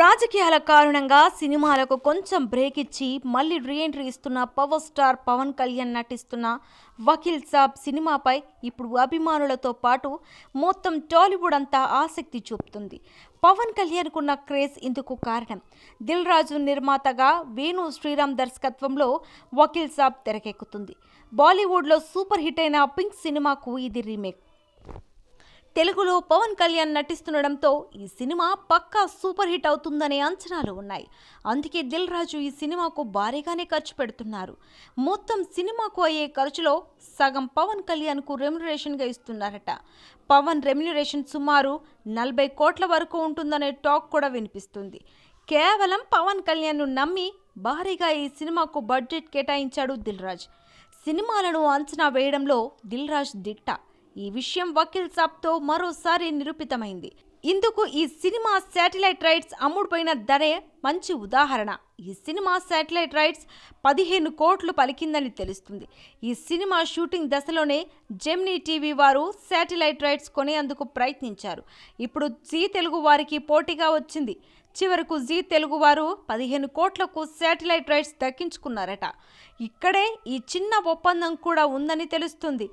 రాజకీయాల కారణంగా సినిమాలకు కొంచెం బ్రేక్ ఇచ్చి మళ్ళీ రీఎంట్రీ ఇస్తున్న పవర్ స్టార్ పవన్ కళ్యాణ్ నటిస్తున్న వకీల్ సాబ్ సినిమాపై ఇప్పుడు అభిమానులతో పాటు మొత్తం టాలీవుడ్ అంతా ఆసక్తి చూపుతుంది పవన్ కళ్యాణ్కున్న క్రేజ్ ఇందుకు కారణం దిల్ రాజు నిర్మాతగా వేణు శ్రీరామ్ దర్శకత్వంలో వకీల్ సాబ్ తెరకెక్కుతుంది బాలీవుడ్లో సూపర్ హిట్ అయిన పింక్ సినిమాకు ఇది రీమేక్ తెలుగులో పవన్ కళ్యాణ్ నటిస్తుండడంతో ఈ సినిమా పక్కా సూపర్ హిట్ అవుతుందనే అంచనాలు ఉన్నాయి అందుకే దిల్ రాజు ఈ సినిమాకు భారీగానే ఖర్చు పెడుతున్నారు మొత్తం సినిమాకు అయ్యే ఖర్చులో సగం పవన్ కళ్యాణ్కు రెమ్యునరేషన్గా ఇస్తున్నారట పవన్ రెమ్యునరేషన్ సుమారు నలభై కోట్ల వరకు ఉంటుందనే టాక్ కూడా వినిపిస్తుంది కేవలం పవన్ కళ్యాణ్ను నమ్మి భారీగా ఈ సినిమాకు బడ్జెట్ కేటాయించాడు రాజ్ సినిమాలను అంచనా వేయడంలో దిల్ రాజ్ దిట్ట ఈ విషయం వకీల్ తో మరోసారి నిరూపితమైంది ఇందుకు ఈ సినిమా శాటిలైట్ రైట్స్ అమ్ముడుపోయిన ధరే మంచి ఉదాహరణ ఈ సినిమా శాటిలైట్ రైట్స్ పదిహేను కోట్లు పలికిందని తెలుస్తుంది ఈ సినిమా షూటింగ్ దశలోనే జెమ్నీ టీవీ వారు శాటిలైట్ రైట్స్ కొనేందుకు ప్రయత్నించారు ఇప్పుడు జీ తెలుగు వారికి పోటీగా వచ్చింది చివరకు జీ తెలుగువారు పదిహేను కోట్లకు శాటిలైట్ రైట్స్ దక్కించుకున్నారట ఇక్కడే ఈ చిన్న ఒప్పందం కూడా ఉందని తెలుస్తుంది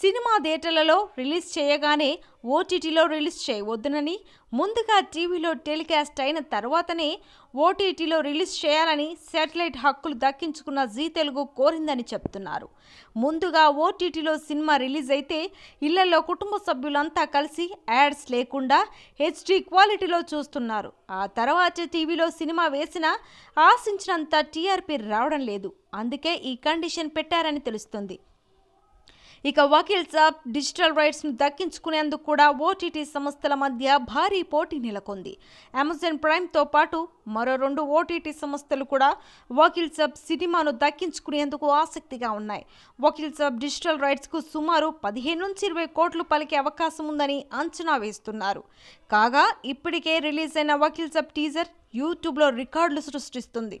సినిమా థియేటర్లలో రిలీజ్ చేయగానే ఓటీటీలో రిలీజ్ చేయవద్దునని ముందుగా టీవీలో టెలికాస్ట్ అయిన తర్వాతనే ఓటీటీలో రిలీజ్ చేయాలని శాటిలైట్ హక్కులు దక్కించుకున్న జీ తెలుగు కోరిందని చెప్తున్నారు ముందుగా ఓటీటీలో సినిమా రిలీజ్ అయితే ఇళ్లలో కుటుంబ సభ్యులంతా కలిసి యాడ్స్ లేకుండా హెచ్డీ క్వాలిటీలో చూస్తున్నారు ఆ తర్వాత టీవీలో సినిమా వేసినా ఆశించినంత టీఆర్పీ రావడం లేదు అందుకే ఈ కండిషన్ పెట్టారని తెలుస్తుంది ఇక వకీల్స్ యాప్ డిజిటల్ రైట్స్ను దక్కించుకునేందుకు కూడా ఓటీటీ సంస్థల మధ్య భారీ పోటీ నెలకొంది అమెజాన్ ప్రైమ్తో పాటు మరో రెండు ఓటీటీ సంస్థలు కూడా వకీల్స్ యాప్ సినిమాను దక్కించుకునేందుకు ఆసక్తిగా ఉన్నాయి వకీల్స్ యాప్ డిజిటల్ రైట్స్కు సుమారు పదిహేను నుంచి ఇరవై కోట్లు పలికే అవకాశం ఉందని అంచనా వేస్తున్నారు కాగా ఇప్పటికే రిలీజ్ అయిన వకీల్స్ యాప్ టీజర్ యూట్యూబ్లో రికార్డులు సృష్టిస్తుంది